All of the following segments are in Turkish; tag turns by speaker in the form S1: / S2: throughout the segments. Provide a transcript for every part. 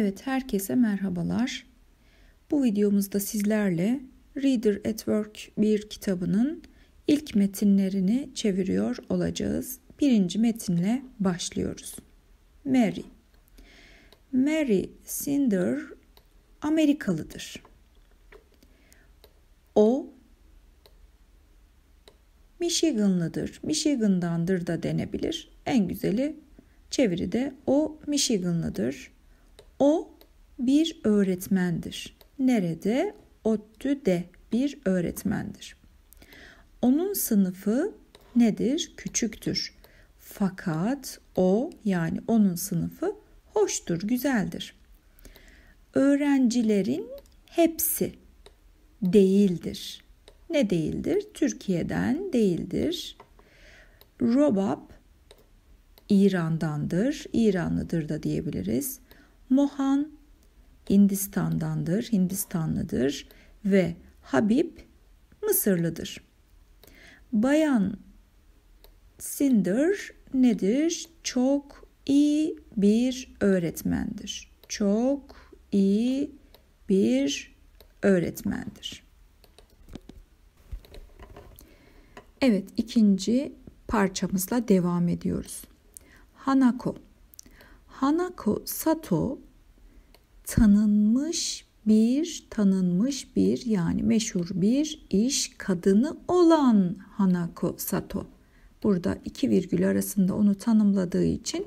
S1: Evet, herkese merhabalar. Bu videomuzda sizlerle Reader at Work bir kitabının ilk metinlerini çeviriyor olacağız. Birinci metinle başlıyoruz. Mary Mary Cinder Amerikalıdır. O Michiganlıdır. Michigan'dandır da denebilir. En güzeli çeviride o Michiganlıdır o bir öğretmendir. Nerede? de bir öğretmendir. Onun sınıfı nedir? Küçüktür. Fakat o yani onun sınıfı hoştur, güzeldir. Öğrencilerin hepsi değildir. Ne değildir? Türkiye'den değildir. Robap İran'dandır, İranlıdır da diyebiliriz. Mohan Hindistan'dandır, Hindistanlıdır ve Habib Mısırlıdır. Bayan Sinder nedir? Çok iyi bir öğretmendir. Çok iyi bir öğretmendir. Evet, ikinci parçamızla devam ediyoruz. Hanako Hanako Sato tanınmış bir tanınmış bir yani meşhur bir iş kadını olan Hanako Sato. Burada iki virgül arasında onu tanımladığı için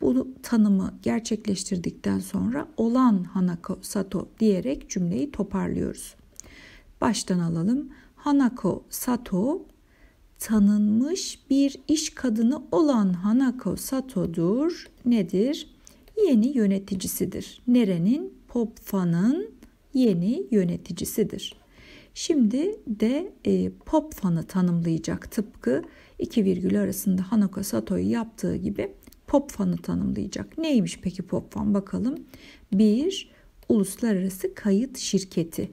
S1: bu tanımı gerçekleştirdikten sonra olan Hanako Sato diyerek cümleyi toparlıyoruz. Baştan alalım. Hanako Sato tanınmış bir iş kadını olan Hanako Sato'dur. Nedir? Yeni yöneticisidir. Nerenin? Popfa'nın yeni yöneticisidir. Şimdi de e, Popfa'nı tanımlayacak tıpkı iki virgül arasında Hanako Sato'yu yaptığı gibi Popfa'nı tanımlayacak. Neymiş peki Popfan bakalım. Bir, uluslararası kayıt şirketi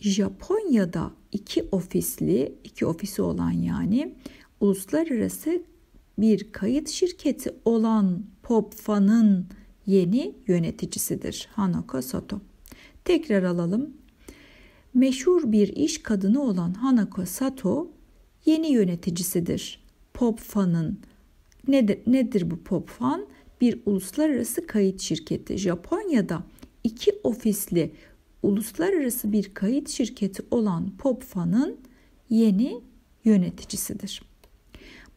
S1: Japonya'da iki ofisli, iki ofisi olan yani uluslararası bir kayıt şirketi olan Popfa'nın yeni yöneticisidir Hanako Sato. Tekrar alalım. Meşhur bir iş kadını olan Hanako Sato yeni yöneticisidir Popfa'nın. Nedir, nedir bu Popfan? Bir uluslararası kayıt şirketi. Japonya'da iki ofisli uluslararası bir kayıt şirketi olan Popfa'nın yeni yöneticisidir.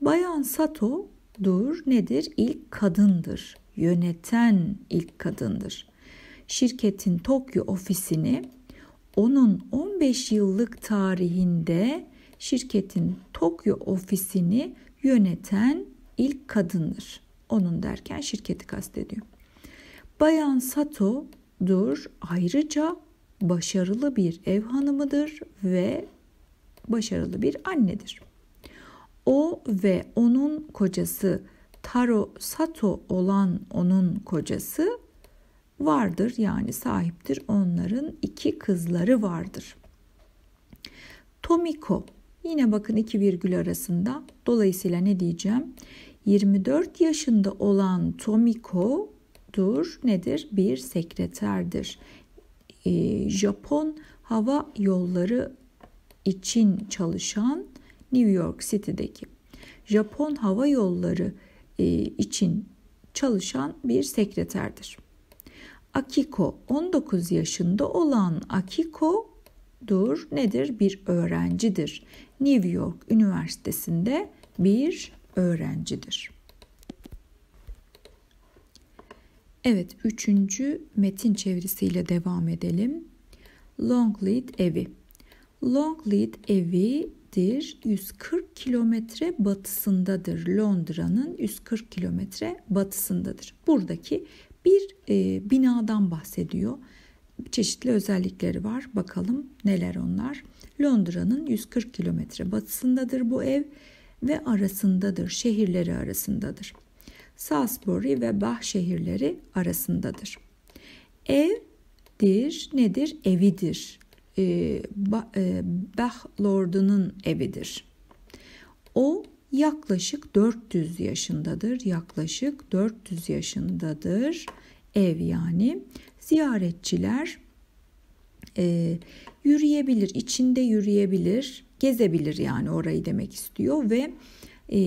S1: Bayan Sato Dur nedir? İlk kadındır. Yöneten ilk kadındır. Şirketin Tokyo ofisini onun 15 yıllık tarihinde şirketin Tokyo ofisini yöneten ilk kadındır. Onun derken şirketi kastediyor. Bayan Sato Dur ayrıca başarılı bir ev hanımıdır ve başarılı bir annedir. O ve onun kocası Taro Sato olan onun kocası vardır yani sahiptir. Onların iki kızları vardır. Tomiko yine bakın iki virgül arasında. Dolayısıyla ne diyeceğim? 24 yaşında olan Tomiko dur nedir? Bir sekreterdir e, Japon hava yolları için çalışan New York City'deki Japon hava yolları e, için çalışan bir sekreterdir. Akiko 19 yaşında olan Akiko dur nedir? Bir öğrencidir. New York Üniversitesi'nde bir öğrencidir. Evet, üçüncü metin çevirisiyle devam edelim. Longleat evi. Longleat evidir 140 kilometre batısındadır. Londra'nın 140 kilometre batısındadır. Buradaki bir e, binadan bahsediyor. Çeşitli özellikleri var. Bakalım neler onlar. Londra'nın 140 kilometre batısındadır bu ev ve arasındadır, şehirleri arasındadır. Salisbury ve Bah şehirleri arasındadır. Evdir nedir? Evidir. Ee, e, Lord'unun evidir. O yaklaşık 400 yaşındadır. Yaklaşık 400 yaşındadır ev yani. Ziyaretçiler e, yürüyebilir, içinde yürüyebilir, gezebilir yani orayı demek istiyor ve e,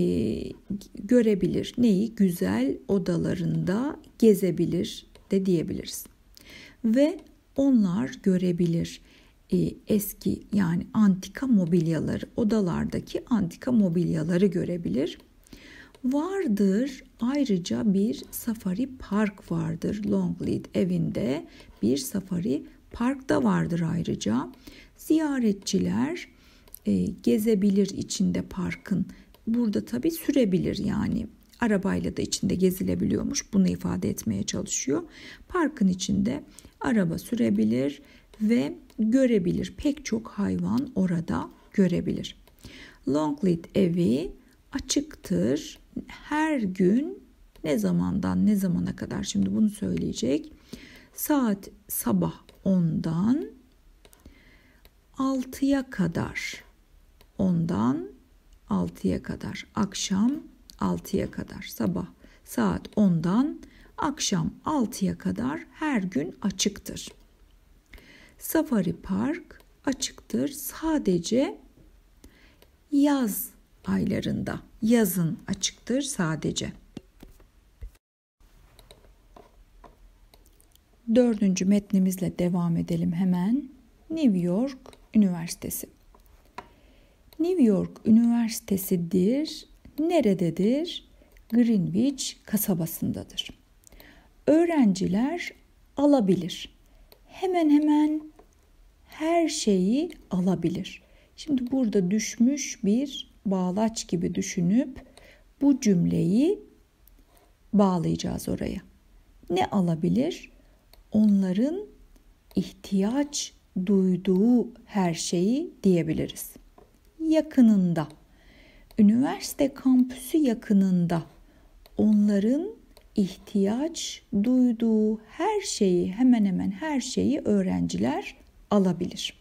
S1: görebilir. Neyi? Güzel odalarında gezebilir de diyebiliriz. Ve onlar görebilir e, eski yani antika mobilyaları, odalardaki antika mobilyaları görebilir. Vardır ayrıca bir safari park vardır Longleat evinde bir safari park da vardır ayrıca. Ziyaretçiler e, gezebilir içinde parkın burada tabii sürebilir yani arabayla da içinde gezilebiliyormuş. Bunu ifade etmeye çalışıyor. Parkın içinde araba sürebilir ve görebilir. Pek çok hayvan orada görebilir. Longleat evi açıktır. Her gün ne zamandan ne zamana kadar şimdi bunu söyleyecek. Saat sabah 10'dan 6'ya kadar. ondan 6'ya kadar, akşam 6'ya kadar, sabah saat 10'dan akşam 6'ya kadar her gün açıktır. Safari Park açıktır sadece yaz aylarında. Yazın açıktır sadece. Dördüncü metnimizle devam edelim hemen. New York Üniversitesi. New York Üniversitesi'dir. Nerededir? Greenwich kasabasındadır. Öğrenciler alabilir. Hemen hemen her şeyi alabilir. Şimdi burada düşmüş bir bağlaç gibi düşünüp bu cümleyi bağlayacağız oraya. Ne alabilir? Onların ihtiyaç duyduğu her şeyi diyebiliriz yakınında, üniversite kampüsü yakınında onların ihtiyaç duyduğu her şeyi, hemen hemen her şeyi öğrenciler alabilir.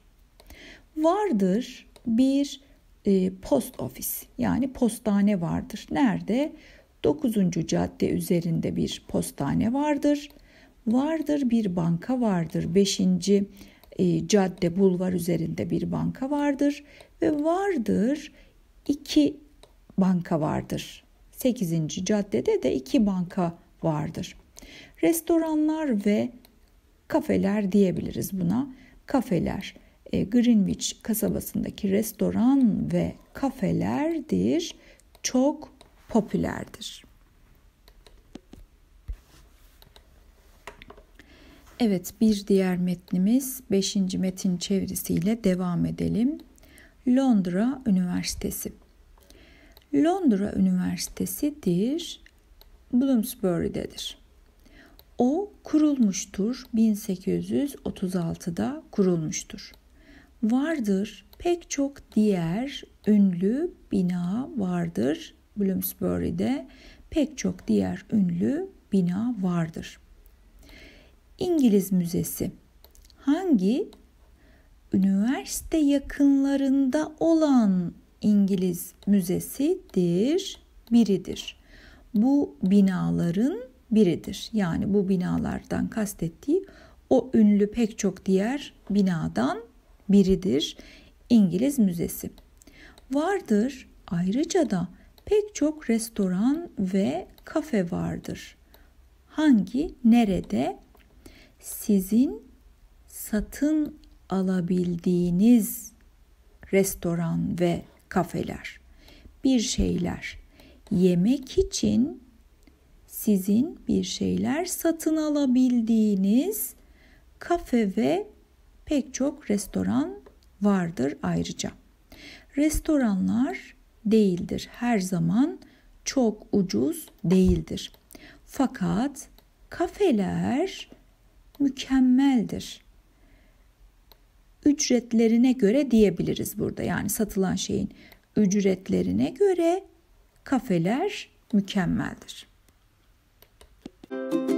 S1: Vardır bir e, post ofis yani postane vardır. Nerede? 9. cadde üzerinde bir postane vardır. Vardır bir banka vardır. 5 e, cadde bulvar üzerinde bir banka vardır ve vardır iki banka vardır. 8. caddede de iki banka vardır. Restoranlar ve kafeler diyebiliriz buna. Kafeler e, Greenwich kasabasındaki restoran ve kafelerdir. Çok popülerdir. Evet bir diğer metnimiz 5. metin çevirisiyle devam edelim. Londra Üniversitesi Londra Üniversitesi dir Bloomsbury'dedir. O kurulmuştur 1836'da kurulmuştur. Vardır pek çok diğer ünlü bina vardır. Bloomsbury'de pek çok diğer ünlü bina vardır.'' İngiliz Müzesi hangi üniversite yakınlarında olan İngiliz müzesidir, biridir. Bu binaların biridir. Yani bu binalardan kastettiği o ünlü pek çok diğer binadan biridir İngiliz Müzesi. Vardır ayrıca da pek çok restoran ve kafe vardır. Hangi, nerede sizin satın alabildiğiniz restoran ve kafeler, bir şeyler yemek için sizin bir şeyler satın alabildiğiniz kafe ve pek çok restoran vardır ayrıca. Restoranlar değildir her zaman çok ucuz değildir. Fakat kafeler mükemmeldir. Ücretlerine göre diyebiliriz burada. Yani satılan şeyin ücretlerine göre kafeler mükemmeldir. Müzik